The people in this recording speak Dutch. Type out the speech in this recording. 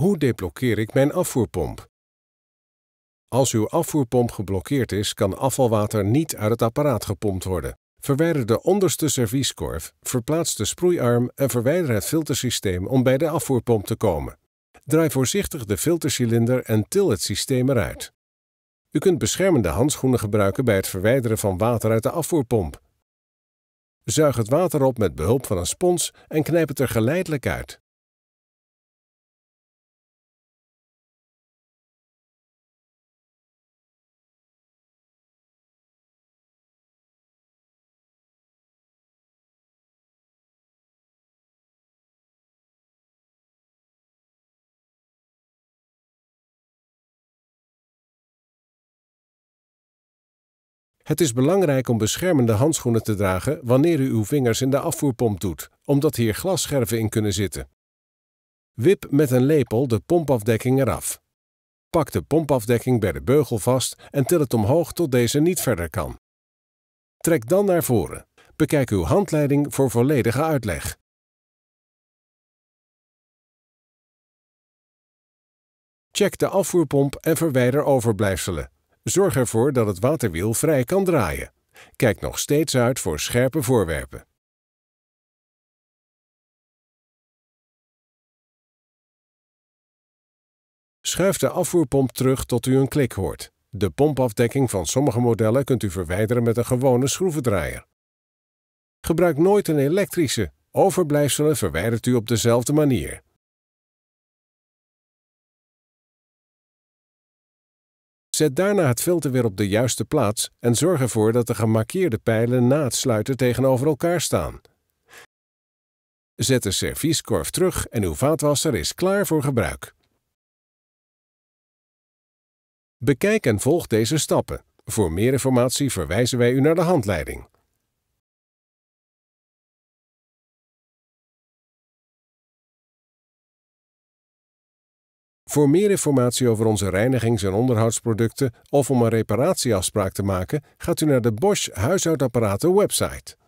Hoe deblokkeer ik mijn afvoerpomp? Als uw afvoerpomp geblokkeerd is, kan afvalwater niet uit het apparaat gepompt worden. Verwijder de onderste servieskorf, verplaats de sproeiarm en verwijder het filtersysteem om bij de afvoerpomp te komen. Draai voorzichtig de filtercilinder en til het systeem eruit. U kunt beschermende handschoenen gebruiken bij het verwijderen van water uit de afvoerpomp. Zuig het water op met behulp van een spons en knijp het er geleidelijk uit. Het is belangrijk om beschermende handschoenen te dragen wanneer u uw vingers in de afvoerpomp doet, omdat hier glasscherven in kunnen zitten. Wip met een lepel de pompafdekking eraf. Pak de pompafdekking bij de beugel vast en til het omhoog tot deze niet verder kan. Trek dan naar voren. Bekijk uw handleiding voor volledige uitleg. Check de afvoerpomp en verwijder overblijfselen. Zorg ervoor dat het waterwiel vrij kan draaien. Kijk nog steeds uit voor scherpe voorwerpen. Schuif de afvoerpomp terug tot u een klik hoort. De pompafdekking van sommige modellen kunt u verwijderen met een gewone schroevendraaier. Gebruik nooit een elektrische. Overblijfselen verwijdert u op dezelfde manier. Zet daarna het filter weer op de juiste plaats en zorg ervoor dat de gemarkeerde pijlen na het sluiten tegenover elkaar staan. Zet de servieskorf terug en uw vaatwasser is klaar voor gebruik. Bekijk en volg deze stappen. Voor meer informatie verwijzen wij u naar de handleiding. Voor meer informatie over onze reinigings- en onderhoudsproducten of om een reparatieafspraak te maken, gaat u naar de Bosch Huishoudapparaten website.